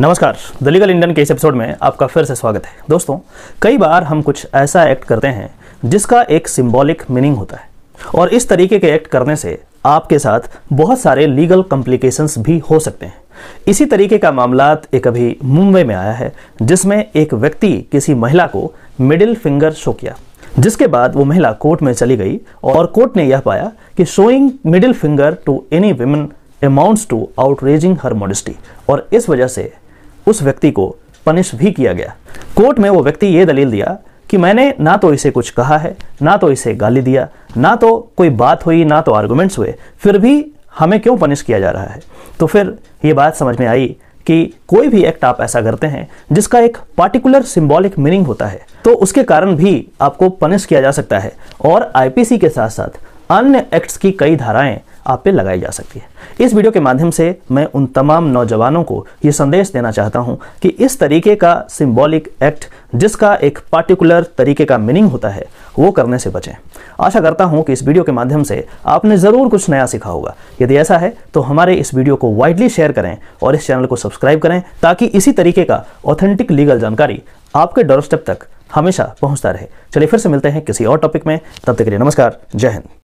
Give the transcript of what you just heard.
नमस्कार the legal Indian के इस एपिसोड में आपका फिर से स्वागत है दोस्तों कई बार हम कुछ ऐसा एक्ट करते हैं जिसका एक सिंबॉलिक मीनिंग होता है और इस तरीके के एक्ट करने से आपके साथ बहुत सारे लीगल कॉम्प्लिकेशंस भी हो सकते हैं इसी तरीके का मामला एक अभी मुंबई में आया है जिसमें एक व्यक्ति किसी महिला को मिडिल फिंगर शो किया जिसके बाद वो महिला कोर्ट में चली गई और कोर्ट ने यह पाया कि showing middle finger to any women amounts to outraging her modesty और इस वजह से उस व्यक्ति को पनिश भी किया गया कोर्ट में वो व्यक्ति ये दलील दिया कि मैंने ना तो इसे कुछ कहा है ना तो इसे गाली दिया ना तो कोई बात हुई ना तो आर्गूमेंट्स हुए फिर भी हमें क्यों पनिश किया जा रहा है तो फिर ये बात समझ में आई कि कोई भी एक्ट आप ऐसा करते हैं जिसका एक पार्टिकुलर सिंबॉलिक मीनिंग होता है तो उसके कारण भी आपको पनिश किया जा सकता है और आईपीसी के साथ साथ अन्य एक्ट्स की कई धाराएं आप पे लगाई जा सकती है इस वीडियो के माध्यम से मैं उन तमाम नौजवानों को ये संदेश देना चाहता हूं कि इस तरीके का सिंबॉलिक एक्ट जिसका एक पार्टिकुलर तरीके का मीनिंग होता है वो करने से बचें आशा करता हूं कि इस वीडियो के माध्यम से आपने ज़रूर कुछ नया सीखा होगा यदि ऐसा है तो हमारे इस वीडियो को वाइडली शेयर करें और इस चैनल को सब्सक्राइब करें ताकि इसी तरीके का ऑथेंटिक लीगल जानकारी आपके डोरस्टेप तक हमेशा पहुंचता रहे चलिए फिर से मिलते हैं किसी और टॉपिक में तब तक के लिए नमस्कार जय हिंद